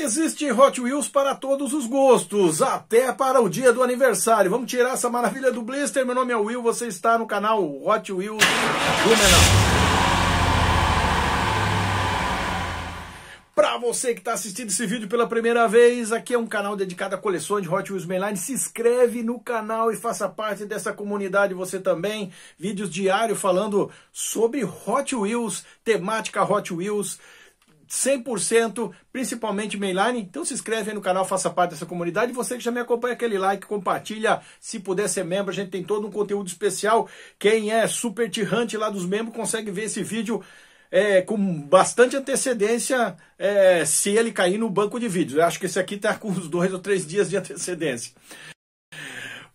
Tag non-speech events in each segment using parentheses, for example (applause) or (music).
Existe Hot Wheels para todos os gostos, até para o dia do aniversário. Vamos tirar essa maravilha do blister. Meu nome é Will, você está no canal Hot Wheels do Menal. Para você que está assistindo esse vídeo pela primeira vez, aqui é um canal dedicado a coleções de Hot Wheels Mainline. Se inscreve no canal e faça parte dessa comunidade você também. Vídeos diários falando sobre Hot Wheels, temática Hot Wheels, 100%, principalmente mainline. Então se inscreve aí no canal, faça parte dessa comunidade. Você que já me acompanha, aquele like, compartilha. Se puder ser membro, a gente tem todo um conteúdo especial. Quem é super tirante lá dos membros consegue ver esse vídeo é, com bastante antecedência é, se ele cair no banco de vídeos. Eu acho que esse aqui está com uns dois ou três dias de antecedência.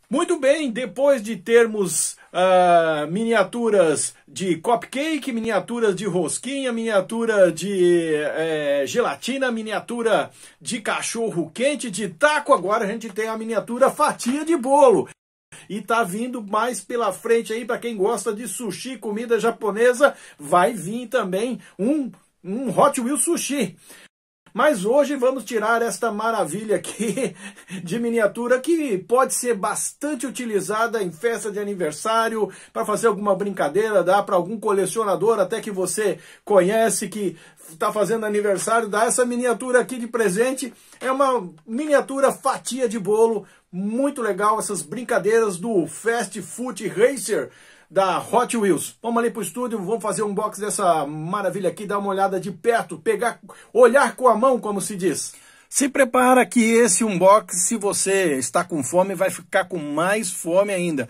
Muito bem, depois de termos uh, miniaturas de cupcake, miniaturas de rosquinha, miniatura de é, gelatina, miniatura de cachorro quente, de taco. Agora a gente tem a miniatura fatia de bolo. E tá vindo mais pela frente aí para quem gosta de sushi, comida japonesa, vai vir também um um Hot Wheels Sushi. Mas hoje vamos tirar esta maravilha aqui (laughs) de miniatura que pode ser bastante utilizada em festa de aniversário, para fazer alguma brincadeira, dá para algum colecionador até que você conhece que está fazendo aniversário, dá essa miniatura aqui de presente. É uma miniatura fatia de bolo, muito legal essas brincadeiras do Fast Foot Racer da Hot Wheels. Vamos ali pro estúdio, vamos fazer um box dessa maravilha aqui, dar uma olhada de perto, pegar, olhar com a mão, como se diz. Se prepara que esse unbox, se você está com fome, vai ficar com mais fome ainda.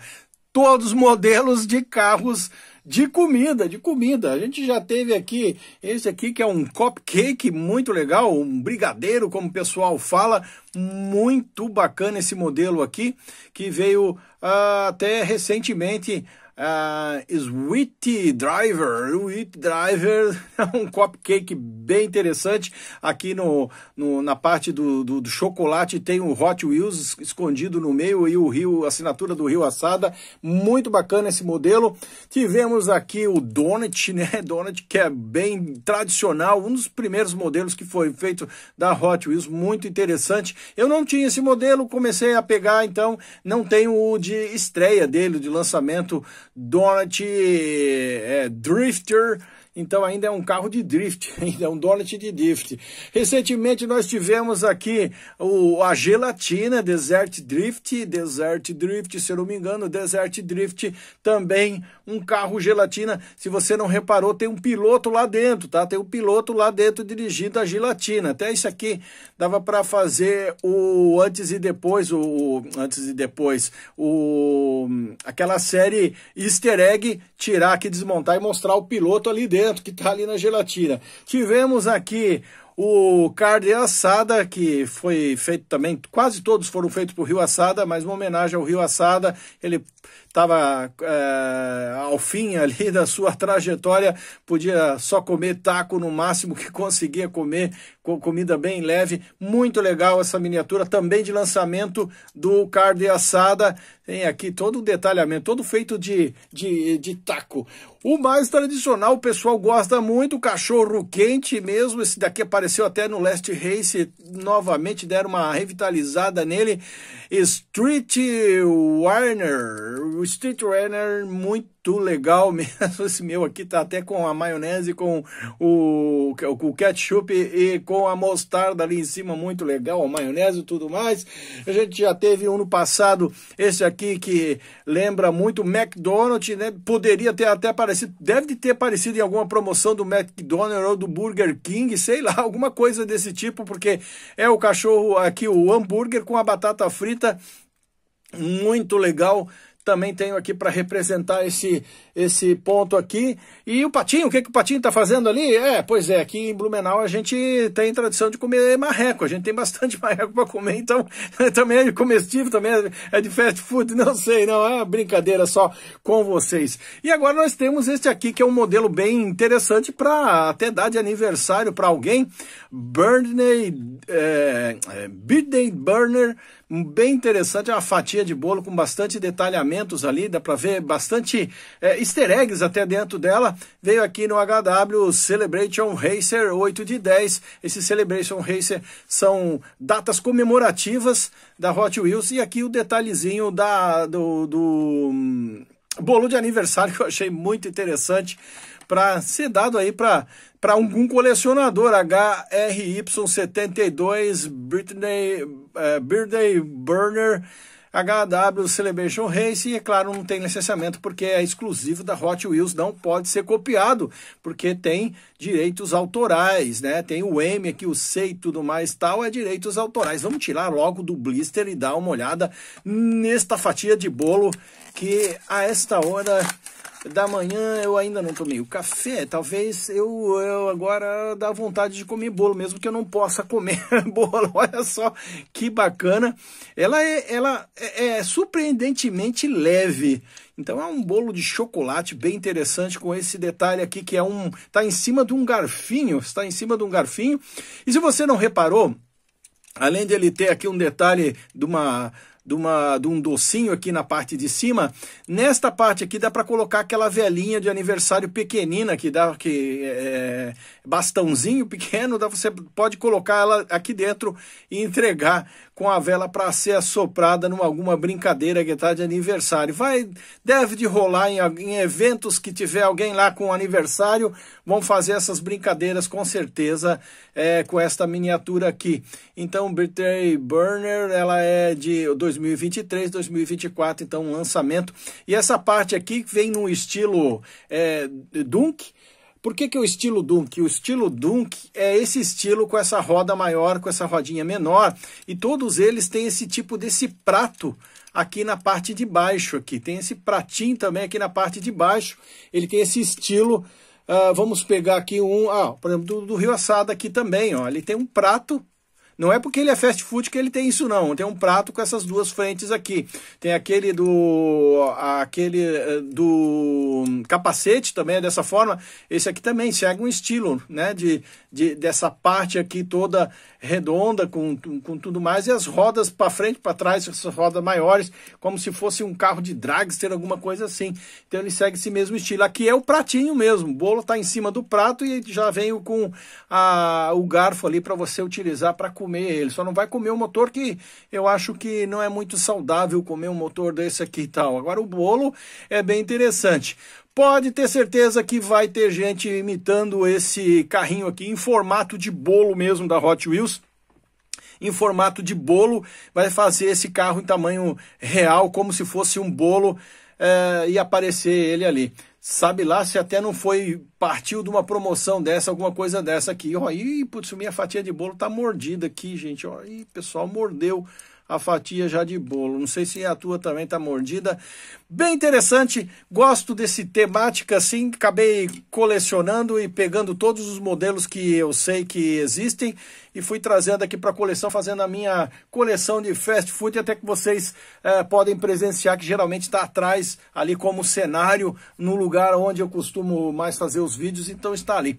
Todos modelos de carros de comida, de comida. A gente já teve aqui esse aqui que é um cupcake muito legal, um brigadeiro, como o pessoal fala, muito bacana esse modelo aqui, que veio ah, até recentemente uh, ah, Sweet Driver. Sweet Driver (laughs) é um cupcake bem interessante. Aqui no, no na parte do, do, do, chocolate tem o Hot Wheels escondido no meio e o Rio, assinatura do Rio Assada. Muito bacana esse modelo. Tivemos aqui o Donut, (laughs) né? Donut que é bem tradicional, um dos primeiros modelos que foi feito da Hot Wheels, muito interessante. Eu não tinha esse modelo, comecei a pegar, então não tenho o de estreia dele, de lançamento Donald é, Drifter então ainda é um carro de drift, (laughs) ainda é um Donut de drift. Recentemente nós tivemos aqui o, a gelatina Desert Drift, Desert Drift, se eu não me engano, Desert Drift também um carro gelatina. Se você não reparou, tem um piloto lá dentro, tá? Tem um piloto lá dentro dirigindo a gelatina. Até isso aqui dava para fazer o antes e depois, o antes e depois, o aquela série Easter egg, tirar aqui, desmontar e mostrar o piloto ali dentro que está ali na gelatina. Tivemos aqui o carne assada, que foi feito também, quase todos foram feitos por Rio Assada, mas uma homenagem ao Rio Assada, ele estava é, eh, ao fim ali (laughs) da sua trajetória, podia só comer taco no máximo que (laughs) conseguia comer, com comida bem leve. Muito legal essa miniatura, também de lançamento do carne assada. Tem aqui todo o detalhamento, todo feito de, de, de taco. O mais tradicional, o pessoal gosta muito, cachorro quente mesmo, esse daqui é parecido apareceu até no Last Race, novamente deram uma revitalizada nele. Street Warner, Street Warner muito muito legal (laughs) mesmo. Esse meu aqui tá até com a maionese, com o, o ketchup e com a mostarda ali em cima, muito legal, a maionese e tudo mais. A gente já teve um no passado, esse aqui que lembra muito o McDonald's, né? Poderia ter até aparecido, deve ter aparecido em alguma promoção do McDonald's ou do Burger King, sei lá, (laughs) alguma coisa desse tipo, porque é o cachorro aqui, o hambúrguer com a batata frita muito legal, também tenho aqui para representar esse, esse ponto aqui. E o Patinho, o que, que o Patinho está fazendo ali? É, pois é, aqui em Blumenau a gente tem tradição de comer marreco, a gente tem bastante (laughs) marreco para comer, então (laughs) também é de comestível, também é, é de fast food, (laughs) não sei, não, é brincadeira só com vocês. E agora nós temos este aqui, que é um modelo bem interessante para até dar de aniversário para alguém, Burnley, é, é Birthday Burner bem interessante, é uma fatia de bolo com bastante detalhamentos ali, dá para ver bastante é, easter eggs até dentro dela. Veio aqui no HW Celebration Racer 8 de 10. Esse Celebration Racer são datas comemorativas da Hot Wheels e aqui o detalhezinho da, do, do hum, bolo de aniversário que eu achei muito interessante para ser dado aí para algum colecionador, HRY72 Birthday, uh, Birthday Burner HW Celebration Race e, é claro, não tem licenciamento porque é exclusivo da Hot Wheels, não pode ser copiado, porque tem direitos autorais, né? Tem o M aqui, o C e tudo mais, tal, é direitos autorais. Vamos tirar logo do blister e dar uma olhada nesta fatia de bolo que a esta hora da manhã eu ainda não tomei o café. Talvez eu, eu agora dá vontade de comer bolo, mesmo que eu não possa comer (laughs) bolo. Olha só que bacana. Ela é, ela é, é surpreendentemente leve. Então é um bolo de chocolate bem interessante com esse detalhe aqui que é um tá em cima de um garfinho, está em cima de um garfinho. E se você não reparou, além de ele ter aqui um detalhe de uma de, uma, de um docinho aqui na parte de cima, nesta parte aqui dá para colocar aquela velhinha de aniversário pequenina que dá que é, é, bastãozinho pequeno, dá, você pode colocar ela aqui dentro e entregar com a vela para ser assoprada numa alguma brincadeira que está de aniversário. Vai, deve de rolar em, em eventos que tiver alguém lá com aniversário, vão fazer essas brincadeiras com certeza é, com esta miniatura aqui. Então, Birthday Burner, ela é de 2023, 2024, então um lançamento. E essa parte aqui vem num estilo é, Dunk, por que, que o estilo Dunk? O estilo Dunk é esse estilo com essa roda maior, com essa rodinha menor, e todos eles têm esse tipo desse prato aqui na parte de baixo, aqui tem esse pratinho também aqui na parte de baixo, ele tem esse estilo, uh, vamos pegar aqui um, ah, por exemplo, do, do Rio Assado aqui também, ó, ele tem um prato não é porque ele é fast food que ele tem isso não. Tem um prato com essas duas frentes aqui. Tem aquele do aquele eh, do capacete também é dessa forma. Esse aqui também segue um estilo, né, de, de dessa parte aqui toda redonda com, com tudo mais e as rodas para frente, para trás, essas rodas maiores, como se fosse um carro de dragster, alguma coisa assim. Então ele segue esse mesmo estilo. Aqui é o pratinho mesmo. O bolo está em cima do prato e já vem com a, o garfo ali para você utilizar para comer comer ele, só não vai comer o motor que eu acho que não é muito saudável comer um motor desse aqui e tal. Agora o bolo é bem interessante. Pode ter certeza que vai ter gente imitando esse carrinho aqui em formato de bolo mesmo da Hot Wheels em formato de bolo, vai fazer esse carro em tamanho real, como se fosse um bolo, é, e aparecer ele ali. Sabe lá se até não foi, partiu de uma promoção dessa, alguma coisa dessa aqui. Ó, e putz, minha fatia de bolo tá mordida aqui, gente. Ó, e pessoal, mordeu a fatia já de bolo. Não sei se a tua também está mordida. Bem interessante, gosto desse temática assim, acabei colecionando e pegando todos os modelos que eu sei que existem e fui trazendo aqui para a coleção, fazendo a minha coleção de fast food, até que vocês é, podem presenciar que geralmente está atrás ali como cenário, no lugar onde eu costumo mais fazer os vídeos, então está ali.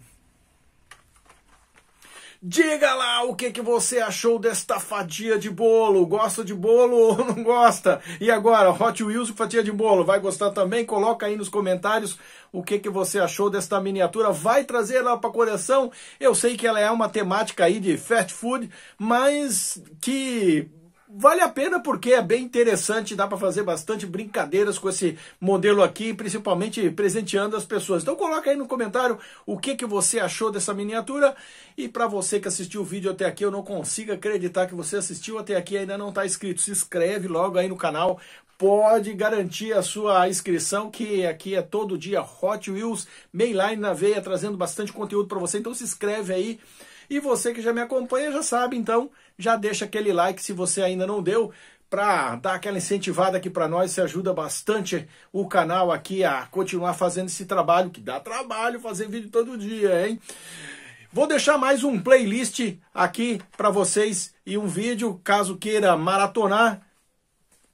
Diga lá o que, que você achou desta fatia de bolo. Gosta de bolo ou não gosta? E agora, Hot Wheels fatia de bolo. Vai gostar também? Coloca aí nos comentários o que, que você achou desta miniatura. Vai trazer ela para coleção. Eu sei que ela é uma temática aí de fast food, mas que vale a pena porque é bem interessante, dá para fazer bastante brincadeiras com esse modelo aqui, principalmente presenteando as pessoas. Então coloca aí no comentário o que, que você achou dessa miniatura e para você que assistiu o vídeo até aqui, eu não consigo acreditar que você assistiu até aqui e ainda não está inscrito, se inscreve logo aí no canal pode garantir a sua inscrição, que aqui é todo dia Hot Wheels, Mainline na veia, trazendo bastante conteúdo para você. Então se inscreve aí. E você que já me acompanha já sabe, então, já deixa aquele like se você ainda não deu, para dar aquela incentivada aqui para nós, se ajuda bastante o canal aqui a continuar fazendo esse trabalho, que dá trabalho fazer vídeo todo dia, hein? Vou deixar mais um playlist aqui para vocês e um vídeo, caso queira maratonar.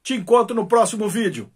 Te encontro no próximo vídeo.